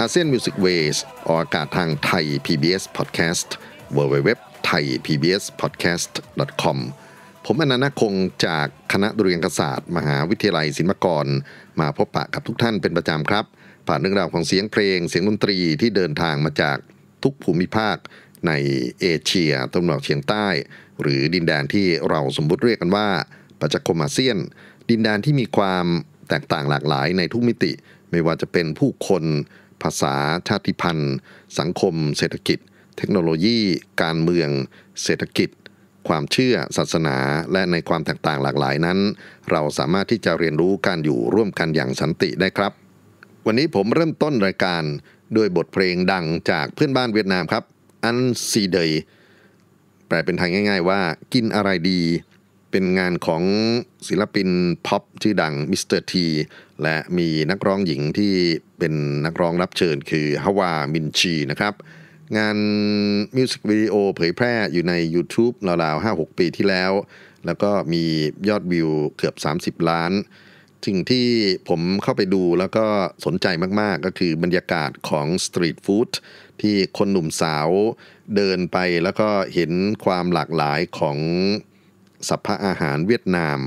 อาเซียนมิวสิกเวสออกอากาศทางไทย PBS Podcast www ไทย PBS Podcast com ผมอนันต์คงจากคณะดุเรียนศาสตร์ มหาวิทยาลัยศิลปากร มาพบปะกับทุกท่านเป็นประจำครับ ผ่านเรื่องราวของเสียงเพลงเสียงดนตรีที่เดินทางมาจากทุกภูมิภาคในเอเชียตะวันออกเฉียงใต้ หรือดินแดนที่เราสมมติเรียกกันว่าปัจจคมอาเซียน ดินแดนที่มีความแตกต่างหลากหลายในทุกมิติไม่ว่าจะเป็นผู้คนภาษาชาติพันธุ์สังคมเศรษฐกิจ เทคโนโลยี การเมือง เศรษฐกิจ ความเชื่อศาสนา และในความแตกต่างหลากหลายนั้น เราสามารถที่จะเรียนรู้การอยู่ร่วมกันอย่างสันติได้ครับ วันนี้ผมเริ่มต้นรายการ ด้วยบทเพลงดังจากเพื่อนบ้านเวียดนามครับอันซีเดย์แปลเป็นไทยง่าย ๆ ว่ากินอะไรดีเป็นงานของศิลปินพ็อปชื่อดังมิสเตอร์ทีและมีนักร้องหญิงที่เป็นนักร้องรับเชิญคือฮาวามินชีนะครับงานมิวสิกวิดีโอเผยแพร่อยู่ใน YouTube ราวๆ5-6 ปีที่แล้ว แล้วก็มียอดวิวเกือบ 30 ล้าน สิ่งที่ผมเข้าไปดูแล้วก็สนใจมากๆ ก็คือบรรยากาศของสตรีทฟู้ดที่คนหนุ่มสาวเดินไปแล้วก็เห็นความหลากหลายของสัพพะอาหารเวียดนาม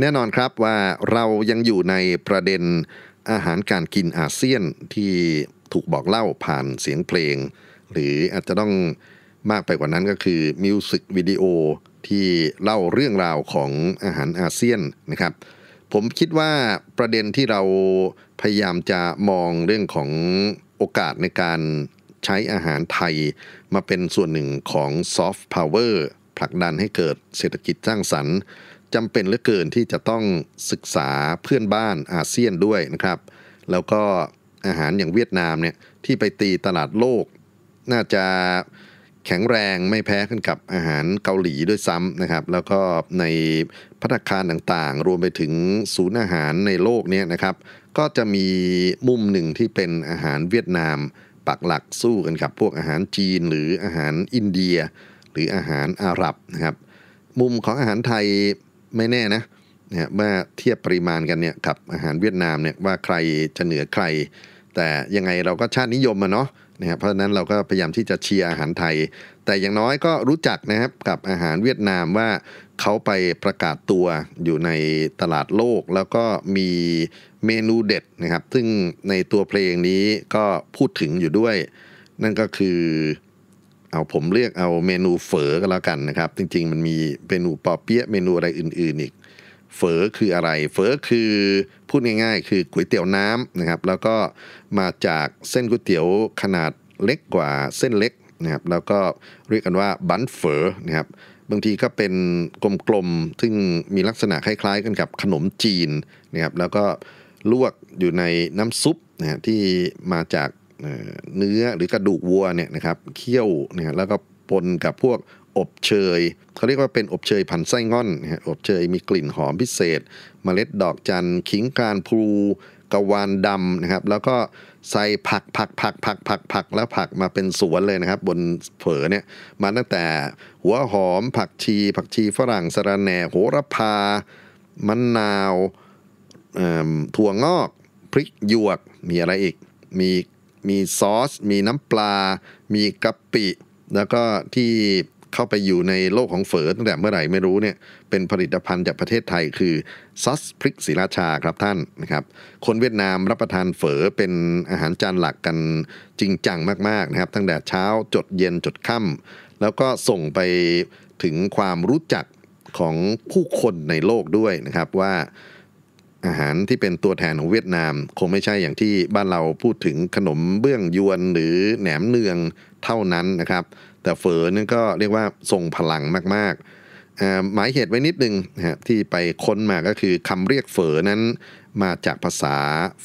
แน่นอนครับว่าเรายังอยู่ในประเด็นอาหารการกินอาเซียนที่ถูกบอกเล่าผ่านเสียงเพลง หรืออาจจะต้องมากไปกว่านั้นก็คือมิวสิกวิดีโอที่เล่าเรื่องราวของอาหารอาเซียนนะครับ ผมคิดว่าประเด็นที่เราพยายามจะมองเรื่องของโอกาสในการใช้อาหารไทย มาเป็นส่วนหนึ่งของซอฟต์พาวเวอร์ผลักดันให้เกิดเศรษฐกิจสร้างสรรค์จำเป็นเหลือเกินที่จะต้องศึกษาเพื่อนบ้านอาเซียนด้วยนะครับ แล้วก็อาหารอย่างเวียดนามเนี่ยที่ไปตีตลาดโลก น่าจะแข็งแรงไม่แพ้กันกับอาหารเกาหลีด้วยซ้ำนะครับ แล้วก็ในพัฒการต่างๆ รวมไปถึงศูนย์อาหารในโลกเนี่ยนะครับ ก็จะมีมุมหนึ่งที่เป็นอาหารเวียดนาม ปักหลักสู้กันกับพวกอาหารจีนหรืออาหารอินเดียหรืออาหารอาหรับนะครับ มุมของอาหารไทยไม่แน่นะเนยเมื่อเทียบปริมาณกันเนี่ยกับอาหารเวียดนามเนี่ยว่าใครจะเหนือใคร แต่ยังไงเราก็ชาตินิยมมาเนาะนะครับเพราะฉะนั้นเราก็พยายามที่จะเชียร์อาหารไทย แต่อย่างน้อยก็รู้จักนะครับกับอาหารเวียดนามว่าเขาไปประกาศตัวอยู่ในตลาดโลก แล้วก็มีเมนูเด็ดนะครับ ซึ่งในตัวเพลงนี้ก็พูดถึงอยู่ด้วย นั่นก็คือเอาผมเลือกเอาเมนูเฝอก็แล้วกันนะครับจริงๆ มันมีเมนูปอเปี๊ยะเมนูอะไรอื่นๆอีกเฝอ คืออะไร เฝอคือพูดง่ายๆคือก๋วยเตี๋ยวน้ำนะครับ แล้วก็มาจากเส้นก๋วยเตี๋ยวขนาดเล็กกว่าเส้นเล็กนะครับแล้วก็เรียกกันว่าบันเฝอนะครับบางทีก็เป็นกลมๆซึ่งมีลักษณะคล้าย ๆ กันกับขนมจีนนะครับแล้วก็ลวกอยู่ในน้ำซุปนะที่มาจากเนื้อหรือกระดูกวัวเนี่ยนะครับ เคี่ยวนะแล้วก็ปนกับพวกอบเชย เขาเรียกว่าเป็นอบเชยพันไส้ง่อนนะอบเชยมีกลิ่นหอมพิเศษมเมล็ดดอกจันขิงการพลูกะวานดำนะครับ แล้วก็ใส่ผัก ผัก ผัก ผัก ผัก ผัก แล้วผักมาเป็นสวนเลยนะครับ บนเผอเนี่ยมาตั้งแต่หัวหอม ผักชี ผักชีฝรั่ง สะระแหน่ โหระพามะนนาวถั่วงอก พริกหยวก มีอะไรอีก มีมีซอส มีน้ำปลา มีกะปิ แล้วก็ที่เข้าไปอยู่ในโลกของเฝอ ตั้งแต่เมื่อไหร่ไม่รู้เนี่ย เป็นผลิตภัณฑ์จากประเทศไทย คือซอสพริกศรีราชาครับท่านนะครับ คนเวียดนามรับประทานเฝอเป็นอาหารจานหลักกันจริงจังมากๆ นะครับ ตั้งแต่เช้าจดเย็นจดค่ำแล้วก็ส่งไปถึงความรู้จักของผู้คนในโลกด้วยนะครับว่าอาหารที่เป็นตัวแทนของเวียดนาม คงไม่ใช่อย่างที่บ้านเราพูดถึงขนมเบื้องยวนหรือแหนมเนืองเท่านั้นนะครับ แต่เฝอนี่ก็เรียกว่าทรงพลังมากๆ หมายเหตุไว้นิดนึงนะที่ไปค้นมาก็คือคำเรียกเฝอนั้น มาจากภาษา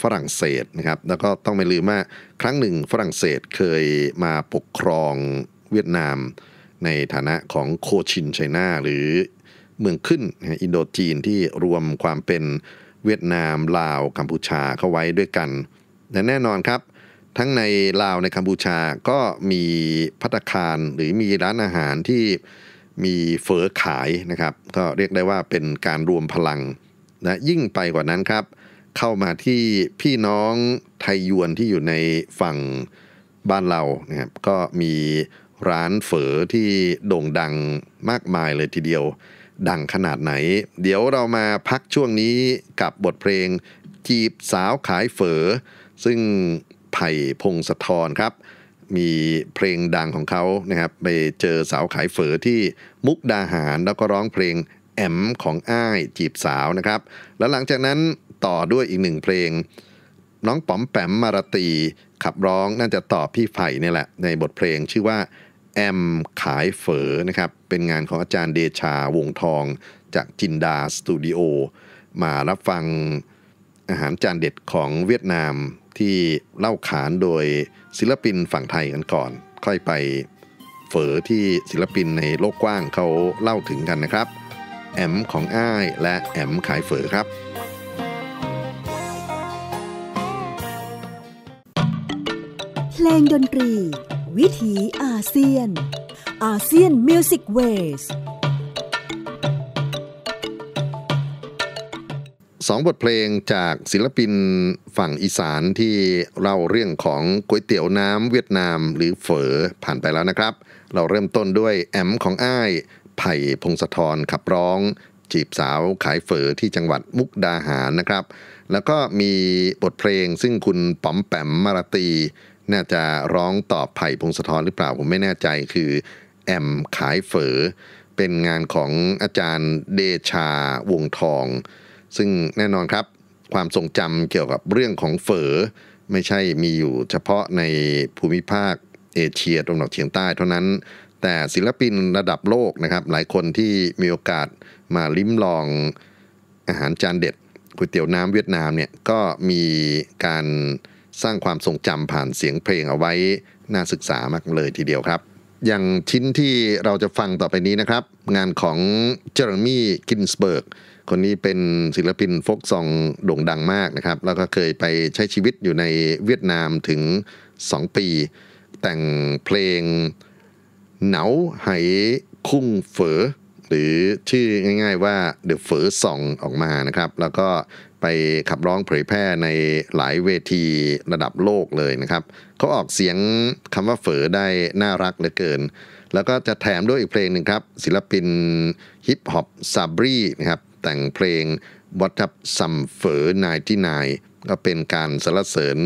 ฝรั่งเศสนะครับ แล้วก็ต้องไม่ลืมว่าครั้งหนึ่งฝรั่งเศสเคยมาปกครองเวียดนาม ในฐานะของโคชินไชน่าหรือเมืองขึ้นอินโดจีนที่รวมความเป็นเวียดนามลาว กัมพูชาเข้าไว้ด้วยกันแต่แน่นอนครับทั้งในลาวในกัมพูชาก็มีพัตคารหรือมีร้านอาหารที่มีเฟอขายนะครับ ก็เรียกได้ว่าเป็นการรวมพลังนะยิ่งไปกว่านั้นครับ เข้ามาที่พี่น้องไทยยวนที่อยู่ในฝั่งบ้านเรานะครับก็มีร้านเฝอที่โด่งดังมากมายเลยทีเดียวดังขนาดไหน เดี๋ยวเรามาพักช่วงนี้กับบทเพลง จีบสาวขายเฝอ ซึ่งไผ่พงศธรครับ มีเพลงดังของเขานะครับไปเจอสาวขายเฝอที่มุกดาหารแล้วก็ร้องเพลง แอมของอ้าย จีบสาวนะครับ แล้วหลังจากนั้นต่อด้วยอีกหนึ่งเพลง น้องป๋อมแปมมารตีขับร้องน่าจะตอบพี่ไผ่นี่แหละ ในบทเพลงชื่อว่าแอมขายเฝอนะครับ เป็นงานของอาจารย์เดชาวงทองจากจินดาสตูดิโอมารับฟังอาหารจานเด็ดของเวียดนามที่เล่าขานโดยศิลปินฝั่งไทยกันก่อน ค่อยไปเฝอที่ศิลปินในโลกกว้างเขาเล่าถึงกันนะครับแอมของอ้ายและแอมขายเฝอครับ เพลงดนตรีวิถีอาเซียนอาเซียนมิวสิกเวสสองบทเพลงจากศิลปินฝั่งอีสานที่เล่าเรื่องของก๋วยเตี๋ยวน้ำเวียดนามหรือเฝอผ่านไปแล้วนะครับ เราเริ่มต้นด้วยแอมของอ้ายไผ่พงศธรขับร้อง จีบสาวขายเฝอที่จังหวัดมุกดาหารนะครับ แล้วก็มีบทเพลงซึ่งคุณป๋อมแปมมารตีน่าจะร้องตอบไผ่พงศธรหรือเปล่าผมไม่แน่ใจคือแอมขายเฝอ เป็นงานของอาจารย์เดชาวงทอง ซึ่งแน่นอนครับ ความทรงจำเกี่ยวกับเรื่องของเฝอ ไม่ใช่มีอยู่เฉพาะในภูมิภาคเอเชีย ตรงหนออกเฉียงใต้เท่านั้น แต่ศิลปินระดับโลกนะครับ หลายคนที่มีโอกาสมาลิ้มลองอาหารจานเด็ดก๋วยเตี๋ยวน้ำเวียดนามเนี่ยก็มีการสร้างความทรงจำผ่านเสียงเพลงเอาไว้น่าศึกษามากเลยทีเดียวครับ อย่างชิ้นที่เราจะฟังต่อไปนี้นะครับ งานของเจอร์มี่กินสเบิร์กคนนี้เป็นศิลปินโฟกซองโด่งดังมากนะครับ แล้วก็เคยไปใช้ชีวิตอยู่ในเวียดนามถึง 2 ปี แต่งเพลง เหนาไหคุ้งเฝอหรือชื่อง่ายๆว่า The f เ r s ซ o งออกมานะครับ แล้วก็ไปขับร้องเผยแพร่ในหลายเวทีระดับโลกเลยนะครับ เขาออกเสียงคำว่าเฝอได้น่ารักเหลือเกิน แล้วก็จะแถมด้วยอีกเพลงหนึ่งครับ ศิลปินฮิปฮอปซาบรีนะครับ แต่งเพลง What Up Some เฝอายก็เป็นการสรรเสริญ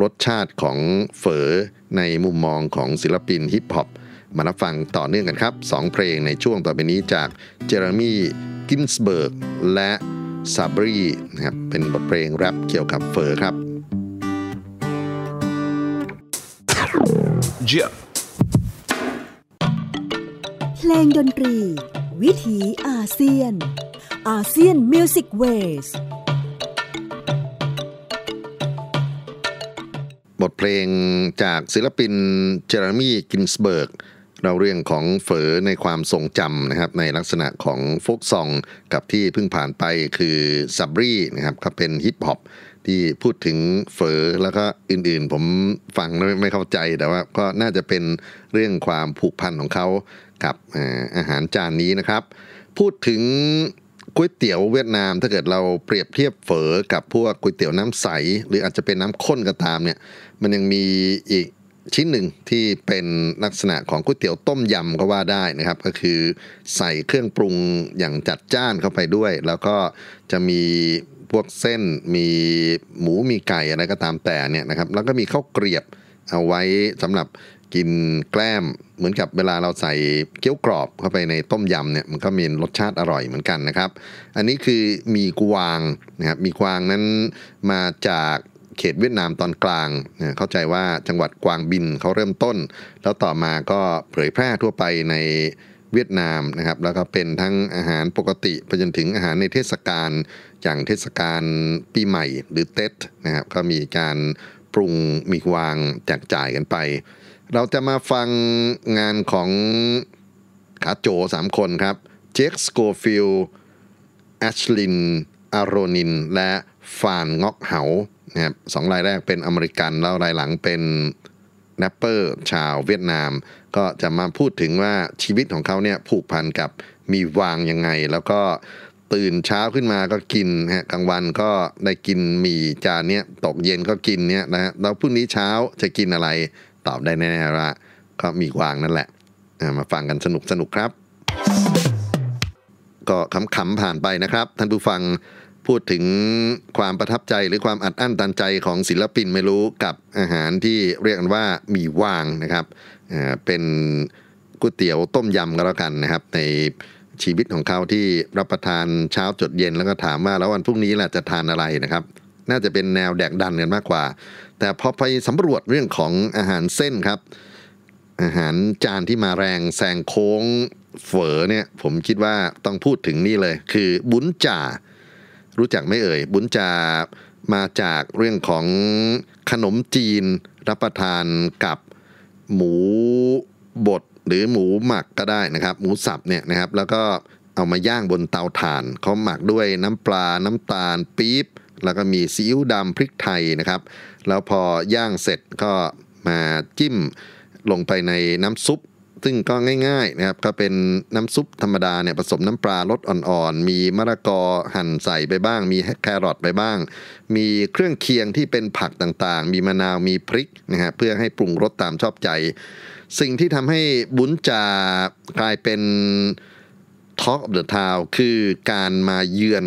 รสชาติของเฝอในมุมมองของศิลปินฮิปฮอปมารับฟังต่อเนื่องกันครับ2เพลงในช่วงต่อไปนี้จากเจอร์มี่กินสเบิร์กและซาบรีนะครับเป็นบทเพลงแรปเกี่ยวกับเฟอร์ครับเจียเพลงดนตรี วิถีอาเซียนอาเซียนมิวสิกเวสบทเพลงจากศิลปินเจอร์มี่กินสเบิร์กเราเรื่องของเฝอในความทรงจำนะครับในลักษณะของฟกซองกับที่เพิ่งผ่านไปคือซับรี่นะครับก็เป็นฮิปฮอปที่พูดถึงเฝอแล้วก็อื่นๆผมฟังไม่เข้าใจ แต่ว่าก็น่าจะเป็นเรื่องความผูกพันของเขากับอาหารจานนี้นะครับ พูดถึงก๋วยเตี๋ยวเวียดนามถ้าเกิดเราเปรียบเทียบเฝอกับพวกก๋วยเตี๋ยวน้ำใส หรืออาจจะเป็นน้ำข้นก็ตามเนี่ยมันยังมีอีกชิ้นหนึ่งที่เป็นลักษณะของก๋วยเตี๋ยวต้มยำก็ว่าได้นะครับก็คือใส่เครื่องปรุงอย่างจัดจ้านเข้าไปด้วย แล้วก็จะมีพวกเส้นมีหมูมีไก่อะไรก็ตามแต่เนี่ยนะครับแล้วก็มีข้าวเกรียบเอาไว้สำหรับกินแกล้มเหมือนกับเวลาเราใส่เกี๊ยวกรอบเข้าไปในต้มยำเนี่ยมันก็มีรสชาติอร่อยเหมือนกันนะครับ อันนี้คือมีกวางนะครับมีกวางนั้นมาจากเขตเวียดนามตอนกลาง เข้าใจว่าจังหวัดกวางบินเขาเริ่มต้น แล้วต่อมาก็เผยแพร่ทั่วไปในเวียดนามนะครับ แล้วก็เป็นทั้งอาหารปกติไปจนถึงอาหารในเทศกาลอย่างเทศกาลปีใหม่ หรือเต็ดนะครับ ก็มีการปรุงมีวางแจกจ่ายกันไป เราจะมาฟังงานของขาโจสามคนครับ เจคสโกฟิลแอชลินอารนิน และฟานงอกเหานะครับสองรายแรกเป็นอเมริกันแล้วรายหลังเป็นนปเปอร์ชาว เวียดนาม ก็จะมาพูดถึงว่าชีวิตของเขาเนี่ยผูกพันกับมีวางยังไง แล้วก็ตื่นเช้าขึ้นมาก็กินฮะกลางวันก็ได้กินมีจานเนี้ยตกเย็นก็กินเนี้ยนะฮะแล้วพรุ่งนี้เช้าจะกินอะไรตอบได้แน่ๆละก็มีวางนั่นแหละมาฟังกันสนุกสนุกครับ ก็ขำๆผ่านไปนะครับท่านผู้ฟังพูดถึงความประทับใจหรือความอัดอั้นตันใจของศิลปินไม่รู้กับอาหารที่เรียกกันว่ามีว่างนะครับ เป็นก๋วยเตี๋ยวต้มยำก็แล้วกันนะครับ ในชีวิตของเขาที่รับประทานเช้าจดเย็นแล้วก็ถามว่าแล้ววันพรุ่งนี้ล่ะจะทานอะไรนะครับ น่าจะเป็นแนวแดกดันกันมากกว่า แต่พอไปสำรวจเรื่องของอาหารเส้นครับ อาหารจานที่มาแรงแซงโค้งเฝอเนี่ยผมคิดว่าต้องพูดถึงนี่เลย คือบุญจ่ารู้จักไม่เอ่ย บุญจามาจากเรื่องของขนมจีนรับประทานกับหมูบด หรือหมูหมักก็ได้นะครับ หมูสับเนี่ยนะครับแล้วก็เอามาย่างบนเตาถ่าน เขาหมักด้วยน้ำปลาน้ำตาลปี๊บแล้วก็มีซีอิ๊วดำพริกไทยนะครับ แล้วพอย่างเสร็จก็มาจิ้มลงไปในน้ำซุปซึ่งก็ง่ายๆนะครับก็เป็นน้ำซุปธรรมดาเนี่ยผสมน้ำปลารสอ่อน ๆ มีมะละกอหั่นใส่ไปบ้าง มีแครอทไปบ้าง มีเครื่องเคียงที่เป็นผักต่างๆ มีมะนาวมีพริกนะฮะเพื่อให้ปรุงรสตามชอบใจ สิ่งที่ทำให้บุญจากลายเป็นท็อกเดอะทาวคือการมาเยือน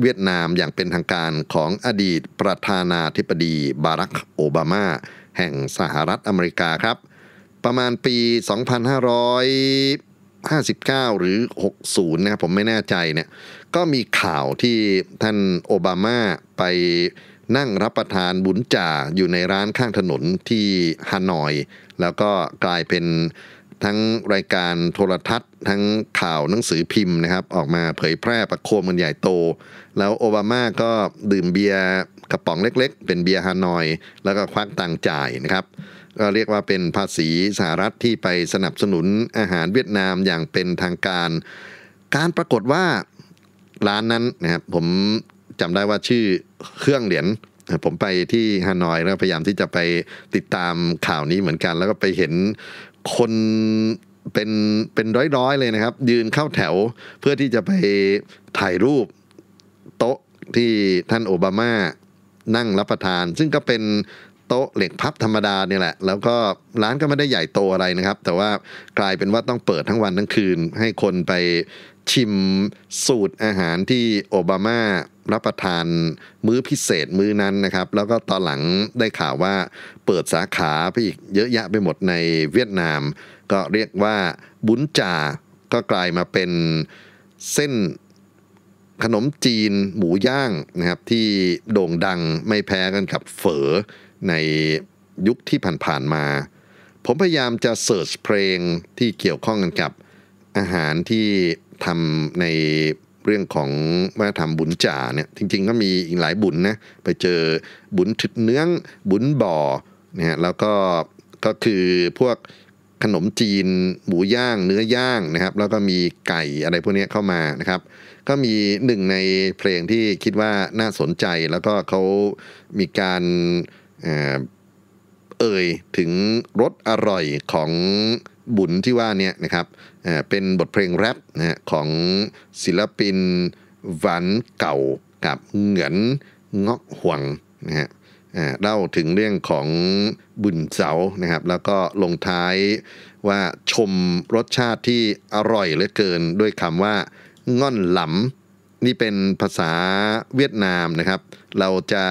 เวียดนามอย่างเป็นทางการของอดีตประธานาธิบดีบารักโอบามา แห่งสหรัฐอเมริกาครับประมาณปี 2559 หรือ 60 นะครับผมไม่แน่ใจเนี่ย ก็มีข่าวที่ท่านโอบามาไปนั่งรับประทานบุญจ่า อยู่ในร้านข้างถนนที่ฮานอย แล้วก็กลายเป็นทั้งรายการโทรทัศน์ ทั้งข่าวหนังสือพิมพ์นะครับ ออกมาเผยแพร่ประโคมกันใหญ่โต แล้วโอบามาก็ดื่มเบียร์กระป๋องเล็กๆ เป็นเบียร์ฮานอย แล้วก็ควักตังจ่ายนะครับเรียกว่าเป็นภาษีสหรัฐที่ไปสนับสนุนอาหารเวียดนามอย่างเป็นทางการ การปรากฏว่าร้านนั้นนะครับผมจำได้ว่าชื่อเครื่องเหรียญผมไปที่ฮานอยแล้วพยายามที่จะไปติดตามข่าวนี้เหมือนกัน แล้วก็ไปเห็นคนเป็นเป็นร้อยๆเลยนะครับ ยืนเข้าแถวเพื่อที่จะไปถ่ายรูปโต๊ะที่ท่านโอบามานั่งรับประทาน ซึ่งก็เป็นโต๊ะเหล็กพับธรรมดาเนี่ยแหละ แล้วก็ร้านก็ไม่ได้ใหญ่โตอะไรนะครับ แต่ว่ากลายเป็นว่าต้องเปิดทั้งวัน ทั้งคืน ให้คนไปชิมสูตรอาหารที่โอบามารับประทานมื้อพิเศษมื้อนั้นนะครับ แล้วก็ตอนหลังได้ข่าวว่าเปิดสาขาไปอีกเยอะแยะไปหมดในเวียดนาม ก็เรียกว่าบุญจาก็กลายมาเป็นเส้นขนมจีนหมูย่างนะครับที่โด่งดังไม่แพ้กันกับเฝอในยุคที่ผ่านๆมา ผมพยายามจะเสิร์ชเพลงที่เกี่ยวข้องกันกับอาหารที่ทำในเรื่องของวัฒนธรรมบุญจ่าเนี่ย จริงๆก็มีอีกหลายบุญนะไปเจอบุญถึดเนื้อ บุญบ่อเนี่ยแล้วก็ก็คือพวกขนมจีน หมูย่าง เนื้อย่างนะครับ แล้วก็มีไก่อะไรพวกนี้เข้ามานะครับ ก็มีหนึ่งในเพลงที่คิดว่าน่าสนใจแล้วก็เขามีการเอ่ยถึงรสอร่อยของบุญที่ว่าเนี่ยนะครับเป็นบทเพลงแรปนะของศิลปินวันเก่ากับเหงินเงาะห่วงนะฮะเล่าถึงเรื่องของบุญเสานะครับแล้วก็ลงท้ายว่าชมรสชาติที่อร่อยเหลือเกินด้วยคำว่า ง่อนหลำนี่เป็นภาษาเวียดนามนะครับ เราจะ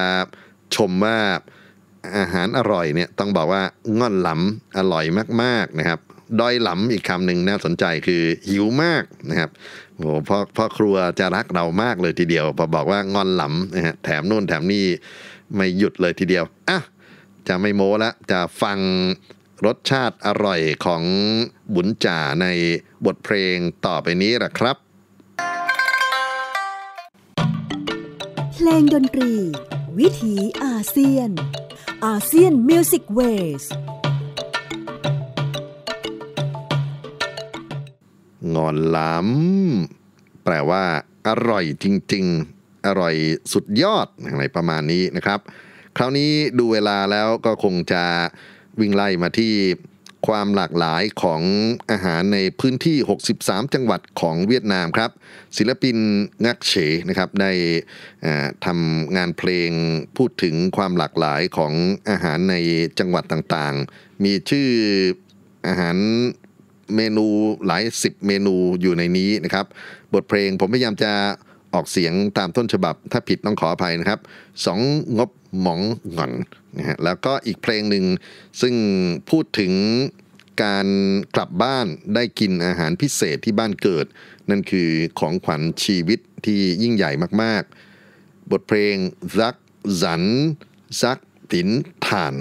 ชมว่าอาหารอร่อยเนี่ยต้องบอกว่าง่อนหลำอร่อยมากๆนะครับ ดอยหลำอีกคำหนึ่งน่าสนใจคือหิวมากนะครับโหพ่อพ่อครัวจะรักเรามากเลยทีเดียวพอบอกว่างอนหลำนะฮะแถมนู่นแถมนี่ไม่หยุดเลยทีเดียวอ่ะจะไม่โม้ละจะฟังรสชาติอร่อยของบุญจ่าในบทเพลงต่อไปนี้ละครับเพลงดนตรีวิถีอาเซียนอาเซียนมิวสิกเวสงอนล้ำแปลว่าอร่อยจริง ๆ อร่อยสุดยอดอะไรประมาณนี้นะครับ คราวนี้ดูเวลาแล้วก็คงจะวิ่งไล่มาที่ความหลากหลายของอาหารในพื้นที่ 63 จังหวัดของเวียดนามครับ ศิลปินงักเฉนะครับได้ทำงานเพลงพูดถึงความหลากหลายของอาหารในจังหวัดต่างๆ มีชื่ออาหารเมนูหลายสิบเมนูอยู่ในนี้นะครับ บทเพลงผมพยายามจะออกเสียงตามต้นฉบับ ถ้าผิดต้องขออภัยนะครับสองงบมองหงอนนะฮะแล้วก็อีกเพลงหนึ่งซึ่งพูดถึงการกลับบ้านได้กินอาหารพิเศษที่บ้านเกิด นั่นคือของขวัญชีวิตที่ยิ่งใหญ่มากๆ บทเพลงรักสันซักตินผ่าน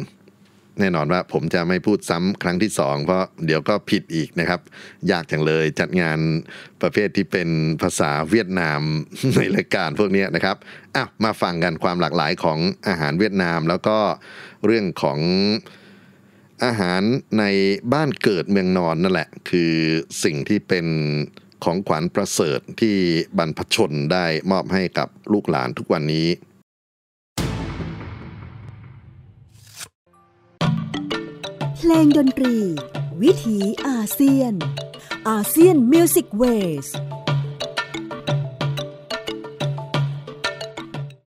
แน่นอนว่าผมจะไม่พูดซ้ำครั้งที่ 2 เพราะเดี๋ยวก็ผิดอีกนะครับยากจังเลยจัดงานประเภทที่เป็นภาษาเวียดนามในรายการพวกนี้นะครับอ่ะมาฟังกันความหลากหลายของอาหารเวียดนามแล้วก็เรื่องของอาหารในบ้านเกิดเมืองนอนนั่นแหละ คือสิ่งที่เป็นของขวัญประเสริฐที่บรรพชนได้มอบให้กับลูกหลานทุกวันนี้พลงดนตรี วิถีอาเซียนอาเซียนมิวสิกเวส